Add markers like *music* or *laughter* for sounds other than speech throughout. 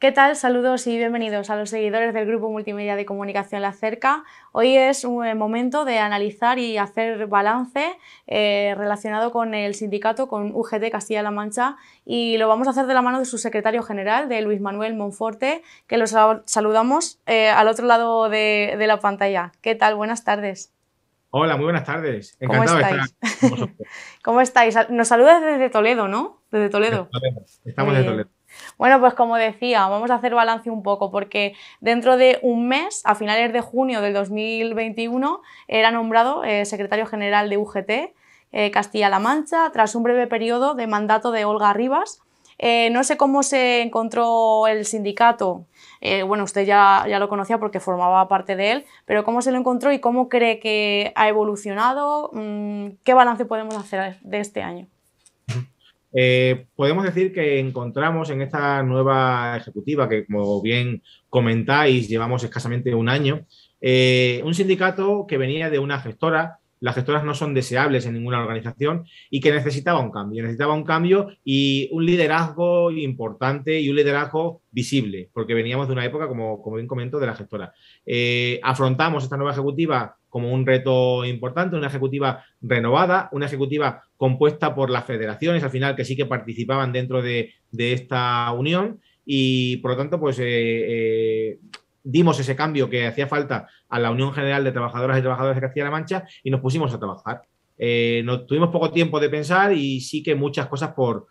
¿Qué tal? Saludos y bienvenidos a los seguidores del Grupo Multimedia de Comunicación La Cerca. Hoy es un eh, momento de analizar y hacer balance eh, relacionado con el sindicato, con UGT Castilla-La Mancha, y lo vamos a hacer de la mano de su secretario general, de Luis Manuel Monforte, que los saludamos eh, al otro lado de, la pantalla. ¿Qué tal? Buenas tardes. Hola, muy buenas tardes. Encantado ¿Cómo estáis? estar. *laughs* ¿Cómo estáis? Nos saludas desde Toledo, ¿no? Desde Toledo. Estamos de Toledo. Bueno, pues como decía, vamos a hacer balance un poco porque dentro de un mes, a finales de junio del 2021, era nombrado eh, secretario general de UGT eh, Castilla-La Mancha tras un breve periodo de mandato de Olga Rivas. Eh, no sé cómo se encontró el sindicato, bueno, usted ya, ya lo conocía porque formaba parte de él, pero cómo se lo encontró y cómo cree que ha evolucionado, mm, ¿qué balance podemos hacer de este año? Eh, podemos decir que encontramos en esta nueva ejecutiva, que como bien comentáis, llevamos escasamente un año, eh, un sindicato que venía de una gestora. Las gestoras no son deseables en ninguna organización y que necesitaba un cambio. Necesitaba un cambio y un liderazgo importante y un liderazgo visible, porque veníamos de una época, como, bien comento, de la gestora. Eh, afrontamos esta nueva ejecutiva como un reto importante, una ejecutiva renovada, una ejecutiva compuesta por las federaciones al final que sí que participaban dentro de, esta unión y por lo tanto pues eh, eh, dimos ese cambio que hacía falta a la Unión General de Trabajadoras y Trabajadores de Castilla-La Mancha y nos pusimos a trabajar. Eh, tuvimos poco tiempo de pensar y sí que muchas cosas por,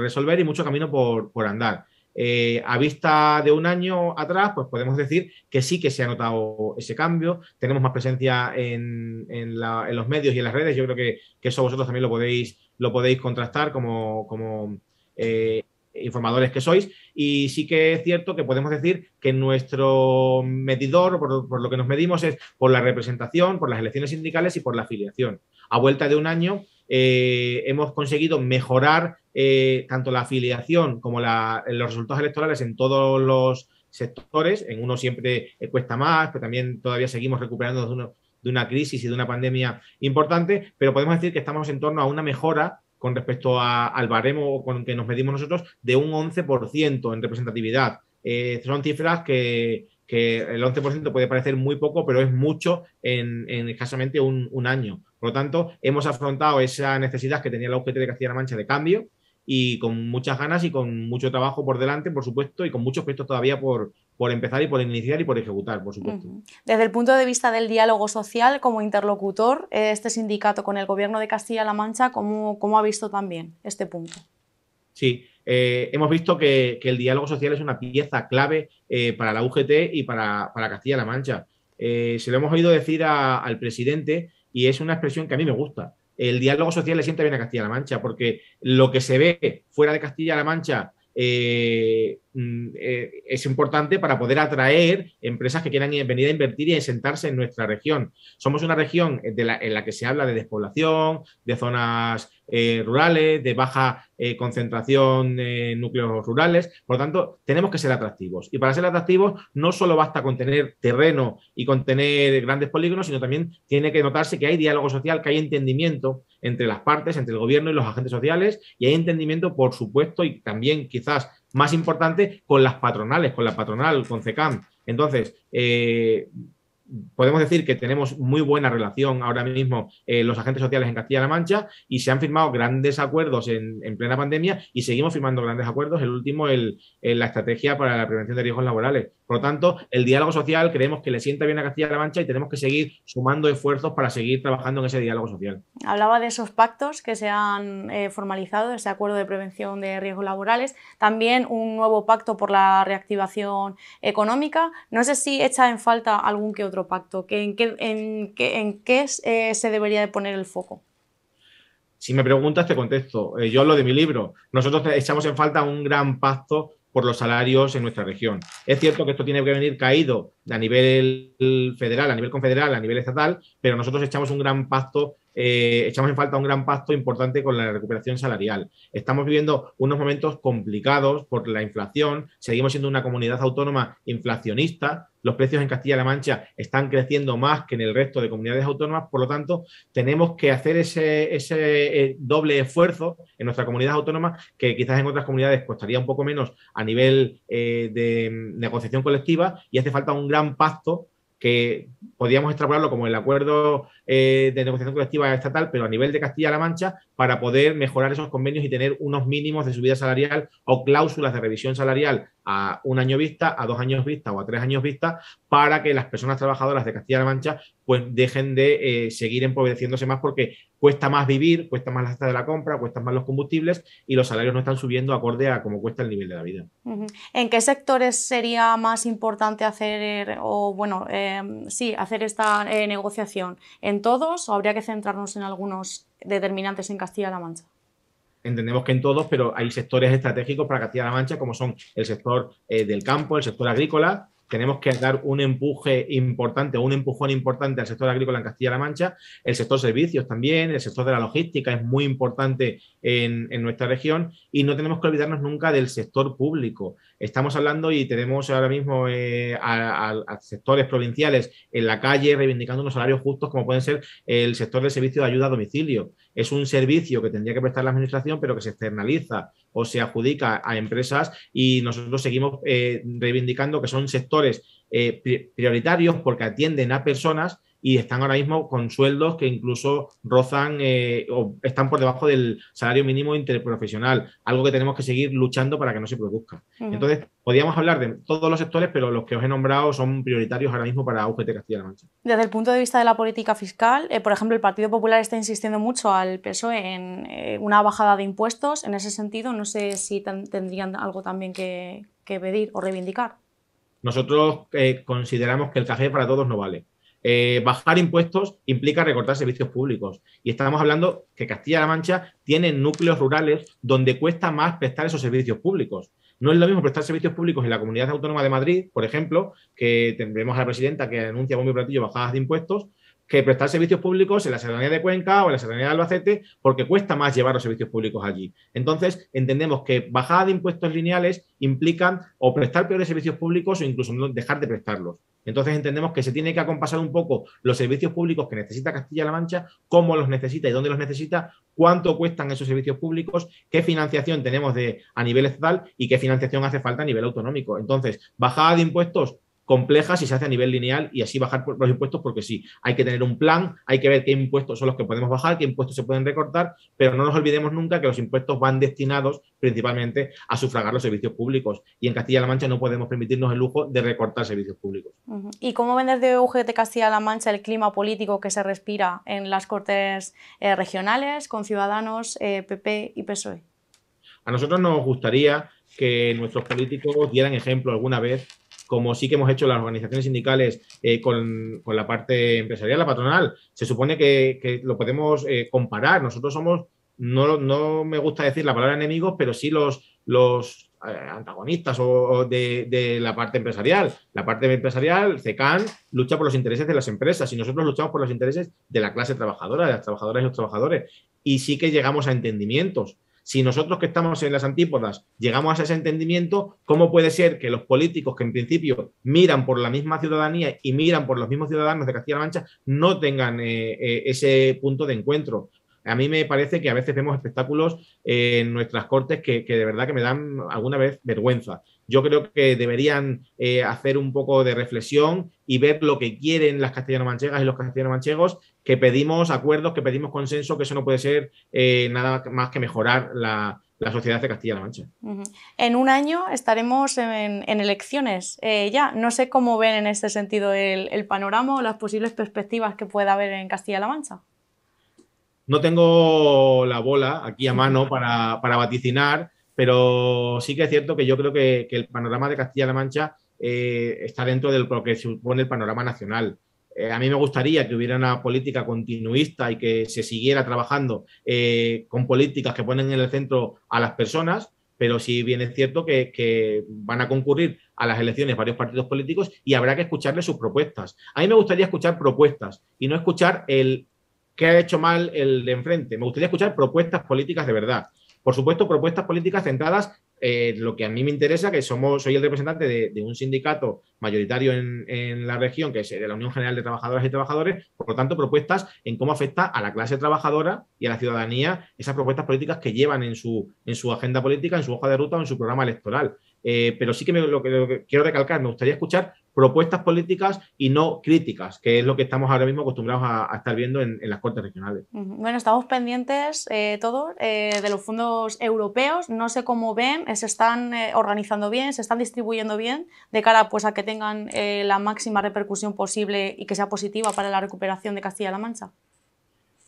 resolver y mucho camino por, por andar. Eh, a vista de un año atrás, pues podemos decir que sí que se ha notado ese cambio. Tenemos más presencia en, los medios y en las redes. Yo creo que, eso vosotros también lo podéis, lo podéis contrastar como, eh, informadores que sois. Y sí que es cierto que podemos decir que nuestro medidor, por, lo que nos medimos, es por la representación, por las elecciones sindicales y por la afiliación. A vuelta de un año, eh, hemos conseguido mejorar eh, tanto la afiliación como los resultados electorales en todos los sectores. En uno siempre cuesta más, pero también todavía seguimos recuperando de, una crisis y de una pandemia importante, pero podemos decir que estamos en torno a una mejora con respecto a, al baremo con que nos medimos nosotros de un 11% en representatividad. Eh, son cifras que, el 11% puede parecer muy poco, pero es mucho en, escasamente un, año. Por lo tanto, hemos afrontado esa necesidad que tenía la UGT de Castilla-La Mancha de cambio, y con muchas ganas y con mucho trabajo por delante, por supuesto, y con muchos proyectos todavía por, por empezar y por iniciar y por ejecutar, por supuesto. Desde el punto de vista del diálogo social, como interlocutor, eh, este sindicato con el gobierno de Castilla-La Mancha, ¿cómo, ha visto también este punto? Sí, eh, hemos visto que, el diálogo social es una pieza clave eh, para la UGT y para, Castilla-La Mancha. se lo hemos oído decir al presidente y es una expresión que a mí me gusta el diálogo social le siente bien a Castilla-La Mancha, porque lo que se ve fuera de Castilla-La Mancha eh, Mm, eh, es importante para poder atraer empresas que quieran venir a invertir y sentarse en nuestra región. Somos una región eh, en la que se habla de despoblación, de zonas eh, rurales, de baja concentración de núcleos rurales. Por lo tanto, tenemos que ser atractivos. Y para ser atractivos no solo basta con tener terreno y con tener grandes polígonos, sino también tiene que notarse que hay diálogo social, que hay entendimiento entre las partes, entre el gobierno y los agentes sociales, y hay entendimiento, por supuesto, y también quizás más importante con las patronales, con la patronal, con CECAM. Entonces, eh, podemos decir que tenemos muy buena relación ahora mismo eh, los agentes sociales en Castilla-La Mancha y se han firmado grandes acuerdos en, plena pandemia y seguimos firmando grandes acuerdos. El último, la estrategia para la prevención de riesgos laborales. Por lo tanto, el diálogo social creemos que le sienta bien a Castilla-La Mancha y tenemos que seguir sumando esfuerzos para seguir trabajando en ese diálogo social. Hablaba de esos pactos que se han eh, formalizado, ese acuerdo de prevención de riesgos laborales, también un nuevo pacto por la reactivación económica. No sé si echa en falta algún que otro pacto, que en qué, eh, se debería de poner el foco. Si me preguntas, te contesto. Eh, yo lo de mi libro. Nosotros echamos en falta un gran pacto por los salarios en nuestra región. Es cierto que esto tiene que venir caído a nivel federal, a nivel confederal, a nivel estatal, pero nosotros echamos un gran pacto eh, echamos en falta un gran pacto importante con la recuperación salarial. Estamos viviendo unos momentos complicados por la inflación, seguimos siendo una comunidad autónoma inflacionista, los precios en Castilla-La Mancha están creciendo más que en el resto de comunidades autónomas, por lo tanto, tenemos que hacer ese, eh, doble esfuerzo en nuestra comunidad autónoma, que quizás en otras comunidades costaría un poco menos a nivel eh, de mm, negociación colectiva, y hace falta un gran pacto que podíamos extrapolarlo como el acuerdo eh, de negociación colectiva estatal, pero a nivel de Castilla-La Mancha, para poder mejorar esos convenios y tener unos mínimos de subida salarial o cláusulas de revisión salarial a un año vista, a dos años vista o a tres años vista, para que las personas trabajadoras de Castilla-La Mancha pues dejen de eh, seguir empobreciéndose más porque cuesta más vivir, cuesta más la cesta de la compra, cuesta más los combustibles y los salarios no están subiendo acorde a cómo cuesta el nivel de la vida. ¿En qué sectores sería más importante hacer o bueno em, sí hacer esta eh, negociación? ¿En todos o habría que centrarnos en algunos determinantes en Castilla-La Mancha? entendemos que en todos, pero hay sectores estratégicos para Castilla-La Mancha, como son el sector eh, del campo, el sector agrícola. Tenemos que dar un empuje importante, un empujón importante al sector agrícola en Castilla-La Mancha, el sector servicios también, el sector de la logística es muy importante en, nuestra región y no tenemos que olvidarnos nunca del sector público. Estamos hablando y tenemos ahora mismo eh, a, sectores provinciales en la calle reivindicando unos salarios justos como pueden ser el sector de servicios de ayuda a domicilio es un servicio que tendría que prestar la administración, pero que se externaliza o se adjudica a empresas y nosotros seguimos eh, reivindicando que son sectores eh, prioritarios porque atienden a personas y están ahora mismo con sueldos que incluso rozan eh, o están por debajo del salario mínimo interprofesional, algo que tenemos que seguir luchando para que no se produzca. Entonces, podríamos hablar de todos los sectores, pero los que os he nombrado son prioritarios ahora mismo para UGT Castilla-La Mancha. Desde el punto de vista de la política fiscal, eh, por ejemplo, el Partido Popular está insistiendo mucho al PSOE en eh, una bajada de impuestos. En ese sentido, no sé si tendrían algo también que, pedir o reivindicar. Nosotros consideramos que el café e para todos no vale. Eh, bajar impuestos implica recortar servicios públicos. Y estamos hablando que Castilla-La Mancha tiene núcleos rurales donde cuesta más prestar esos servicios públicos. No es lo mismo prestar servicios públicos en la Comunidad Autónoma de Madrid, por ejemplo, que tendremos a la presidenta que anuncia con mi platillo bajadas de impuestos, que prestar servicios públicos en la Serranía de Cuenca o en la Serranía de Albacete, porque cuesta más llevar los servicios públicos allí. Entonces, entendemos que bajada de impuestos lineales implican o prestar peores servicios públicos o incluso dejar de prestarlos. Entonces entendemos que se tiene que acompasar un poco los servicios públicos que necesita Castilla-La Mancha, cómo los necesita y dónde los necesita, cuánto cuestan esos servicios públicos, qué financiación tenemos de, a nivel estatal y qué financiación hace falta a nivel autonómico. Entonces, bajada de impuestos, complejas y se hace a nivel lineal y así bajar los impuestos porque sí, hay que tener un plan, hay que ver qué impuestos son los que podemos bajar, qué impuestos se pueden recortar, pero no nos olvidemos nunca que los impuestos van destinados principalmente a sufragar los servicios públicos y en Castilla-La Mancha no podemos permitirnos el lujo de recortar servicios públicos. ¿Y cómo ven desde UGT Castilla-La Mancha el clima político que se respira en las Cortes eh, regionales con Ciudadanos, PP eh, y PSOE? A nosotros nos gustaría que nuestros políticos dieran ejemplo alguna vez como sí que hemos hecho las organizaciones sindicales eh, con, la parte empresarial, la patronal. Se supone que, lo podemos eh, comparar. Nosotros somos, no, no me gusta decir la palabra enemigos, pero sí los, los eh, antagonistas de, de, la parte empresarial. La parte empresarial, CECAN, lucha por los intereses de las empresas y nosotros luchamos por los intereses de la clase trabajadora, de las trabajadoras y los trabajadores. Y sí que llegamos a entendimientos. Si nosotros que estamos en las antípodas llegamos a ese entendimiento, ¿cómo puede ser que los políticos que en principio miran por la misma ciudadanía y miran por los mismos ciudadanos de Castilla-La Mancha no tengan eh, eh, ese punto de encuentro? A mí me parece que a veces vemos espectáculos en nuestras cortes que, de verdad que me dan alguna vez vergüenza yo creo que deberían eh, hacer un poco de reflexión y ver lo que quieren las castellano-manchegas y los castellano-manchegos, que pedimos acuerdos, que pedimos consenso, que eso no puede ser eh, nada más que mejorar la, sociedad de Castilla-La Mancha. En un año estaremos en, elecciones eh, ya. No sé cómo ven en este sentido el, panorama o las posibles perspectivas que pueda haber en Castilla-La Mancha. No tengo la bola aquí a mano para vaticinar, pero sí que es cierto que yo creo que, el panorama de Castilla-La Mancha eh, está dentro de lo que supone el panorama nacional. Eh, a mí me gustaría que hubiera una política continuista y que se siguiera trabajando eh, con políticas que ponen en el centro a las personas, pero sí bien es cierto que, que, van a concurrir a las elecciones varios partidos políticos y habrá que escucharle sus propuestas. A mí me gustaría escuchar propuestas y no escuchar el que ha hecho mal el de enfrente. Me gustaría escuchar propuestas políticas de verdad. Por supuesto, propuestas políticas centradas en eh, lo que a mí me interesa, que somos, soy el representante de, un sindicato mayoritario en, la región, que es de la Unión General de Trabajadoras y Trabajadores, por lo tanto, propuestas en cómo afecta a la clase trabajadora y a la ciudadanía esas propuestas políticas que llevan en su, en su agenda política, en su hoja de ruta o en su programa electoral. Eh, pero sí que, lo que quiero recalcar, me gustaría escuchar propuestas políticas y no críticas, que es lo que estamos ahora mismo acostumbrados a, estar viendo en, las cortes regionales. Bueno, estamos pendientes eh, todos eh, de los fondos europeos. No sé cómo ven, eh, se están organizando bien, se están distribuyendo bien, de cara pues, a que tengan la máxima repercusión posible y que sea positiva para la recuperación de Castilla-La Mancha.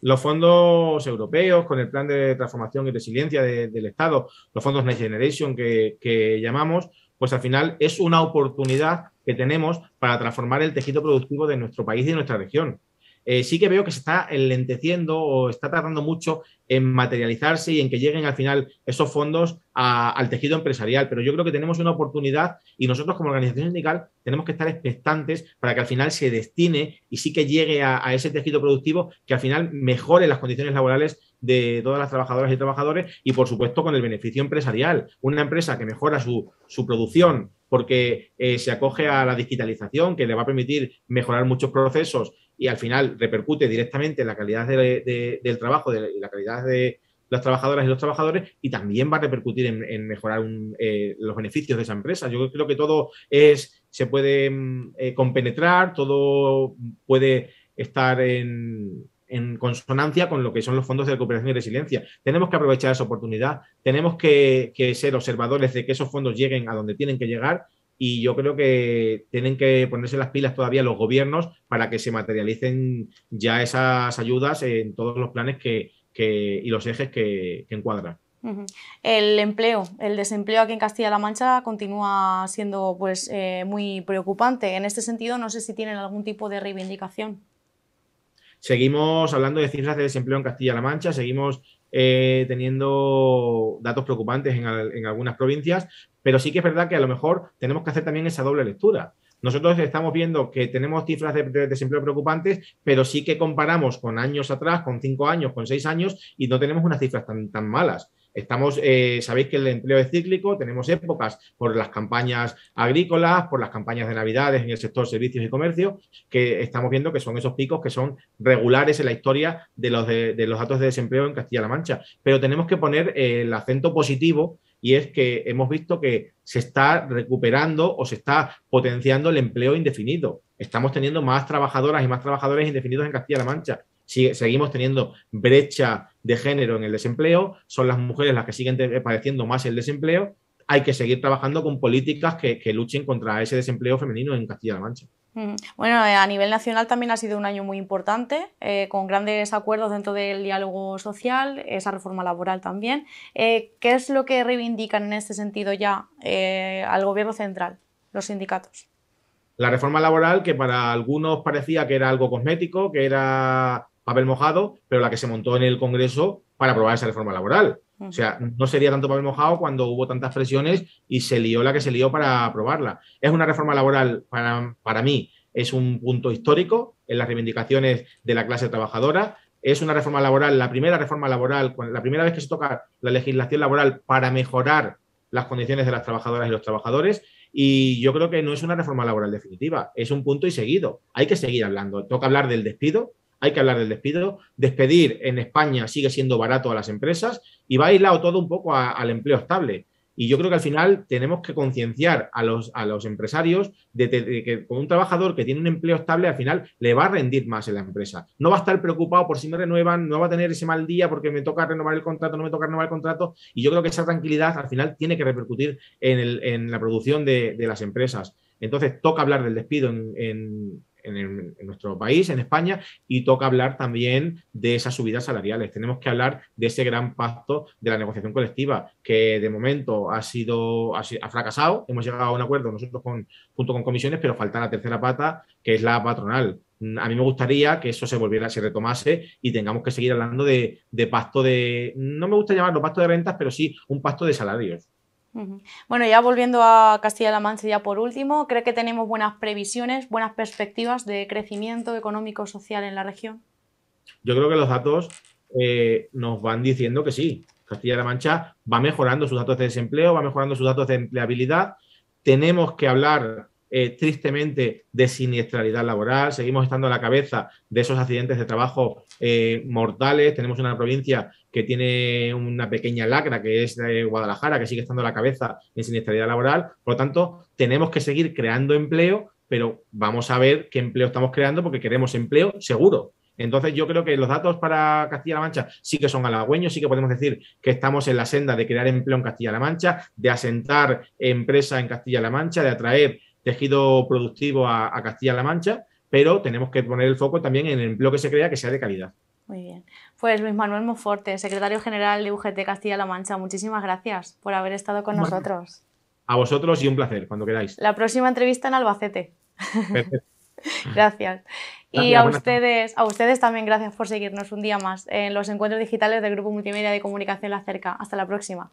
Los fondos europeos, con el plan de transformación y resiliencia del Estado, los fondos Next Generation que llamamos, pues al final es una oportunidad que tenemos para transformar el tejido productivo de nuestro país y de nuestra región. Eh, sí que veo que se está enlenteciendo o está tardando mucho en materializarse y en que lleguen al final esos fondos al tejido empresarial, pero yo creo que tenemos una oportunidad y nosotros como organización sindical tenemos que estar expectantes para que al final se destine y sí que llegue a ese tejido productivo que al final mejore las condiciones laborales de todas las trabajadoras y trabajadores y, por supuesto, con el beneficio empresarial. Una empresa que mejora su, producción porque eh, se acoge a la digitalización que le va a permitir mejorar muchos procesos y al final repercute directamente en la calidad del trabajo y la calidad de las trabajadoras y los trabajadores y también va a repercutir en, mejorar eh, los beneficios de esa empresa. Yo creo que todo es, se puede mm, eh, compenetrar, todo puede estar en, en consonancia con lo que son los fondos de recuperación y resiliencia. Tenemos que aprovechar esa oportunidad, tenemos que, ser observadores de que esos fondos lleguen a donde tienen que llegar y yo creo que tienen que ponerse las pilas todavía los gobiernos para que se materialicen ya esas ayudas en todos los planes que, y los ejes que, encuadran. El empleo, el desempleo aquí en Castilla-La Mancha continúa siendo pues, eh, muy preocupante. En este sentido, no sé si tienen algún tipo de reivindicación. Seguimos hablando de cifras de desempleo en Castilla-La Mancha, seguimos eh, teniendo datos preocupantes en, algunas provincias, pero sí que es verdad que a lo mejor tenemos que hacer también esa doble lectura. Nosotros estamos viendo que tenemos cifras de, desempleo preocupantes, pero sí que comparamos con años atrás, con cinco años, con seis años, y no tenemos unas cifras tan malas. Estamos, eh, sabéis que el empleo es cíclico, tenemos épocas por las campañas agrícolas, por las campañas de Navidades en el sector servicios y comercio, que estamos viendo que son esos picos que son regulares en la historia de los, de, los datos de desempleo en Castilla-La Mancha. Pero tenemos que poner eh, el acento positivo y es que hemos visto que se está recuperando o se está potenciando el empleo indefinido. Estamos teniendo más trabajadoras y más trabajadores indefinidos en Castilla-La Mancha. seguimos teniendo brecha de género en el desempleo, son las mujeres las que siguen padeciendo más el desempleo, hay que seguir trabajando con políticas que, luchen contra ese desempleo femenino en Castilla-La Mancha. Mm. Bueno, eh, a nivel nacional también ha sido un año muy importante, eh, con grandes acuerdos dentro del diálogo social, esa reforma laboral también. Eh, ¿Qué es lo que reivindican en este sentido ya al gobierno central, los sindicatos? La reforma laboral, que para algunos parecía que era algo cosmético, que era papel mojado, pero la que se montó en el Congreso para aprobar esa reforma laboral. O sea, no sería tanto papel mojado cuando hubo tantas presiones y se lió la que se lió para aprobarla. Es una reforma laboral, para, mí, es un punto histórico en las reivindicaciones de la clase trabajadora. Es una reforma laboral, la primera reforma laboral, la primera vez que se toca la legislación laboral para mejorar las condiciones de las trabajadoras y los trabajadores. Y yo creo que no es una reforma laboral definitiva, es un punto y seguido. Hay que seguir hablando. Toca hablar del despido, hay que hablar del despido. Despedir en España sigue siendo barato a las empresas y va aislado todo un poco al empleo estable. Y yo creo que al final tenemos que concienciar a los, a los empresarios de, que con un trabajador que tiene un empleo estable, al final le va a rendir más en la empresa. No va a estar preocupado por si me renuevan, no va a tener ese mal día porque me toca renovar el contrato, no me toca renovar el contrato. Y yo creo que esa tranquilidad al final tiene que repercutir en, la producción de, las empresas. Entonces, toca hablar del despido en, en en, nuestro país, en España, y toca hablar también de esas subidas salariales. Tenemos que hablar de ese gran pacto de la negociación colectiva, que de momento ha sido, ha, fracasado. Hemos llegado a un acuerdo nosotros con, junto con comisiones, pero falta la tercera pata, que es la patronal a mí me gustaría que eso se volviera, se retomase y tengamos que seguir hablando de, de, pacto de, no me gusta llamarlo pacto de rentas, pero sí un pacto de salarios. Bueno, ya volviendo a Castilla-La Mancha, ya por último, ¿cree que tenemos buenas previsiones, buenas perspectivas de crecimiento económico, social en la región? Yo creo que los datos eh, nos van diciendo que sí. Castilla-La Mancha va mejorando sus datos de desempleo, va mejorando sus datos de empleabilidad. Tenemos que hablar eh, tristemente de siniestralidad laboral, seguimos estando a la cabeza de esos accidentes de trabajo eh, mortales, tenemos una provincia que tiene una pequeña lacra, que es eh, Guadalajara, que sigue estando a la cabeza en siniestralidad laboral, por lo tanto, tenemos que seguir creando empleo, pero vamos a ver qué empleo estamos creando porque queremos empleo seguro. Entonces, yo creo que los datos para Castilla-La Mancha sí que son halagüeños, sí que podemos decir que estamos en la senda de crear empleo en Castilla-La Mancha, de asentar empresa en Castilla-La Mancha, de atraer tejido productivo a, Castilla-La Mancha, pero tenemos que poner el foco también en el que se crea que sea de calidad. Muy bien. Pues Luis Manuel Moforte, secretario general de UGT Castilla-La Mancha, muchísimas gracias por haber estado con nosotros. A vosotros y un placer, cuando queráis. La próxima entrevista en Albacete. *laughs* gracias. Y a ustedes, a ustedes también gracias por seguirnos un día más en los encuentros digitales del Grupo Multimedia de Comunicación La Cerca. Hasta la próxima.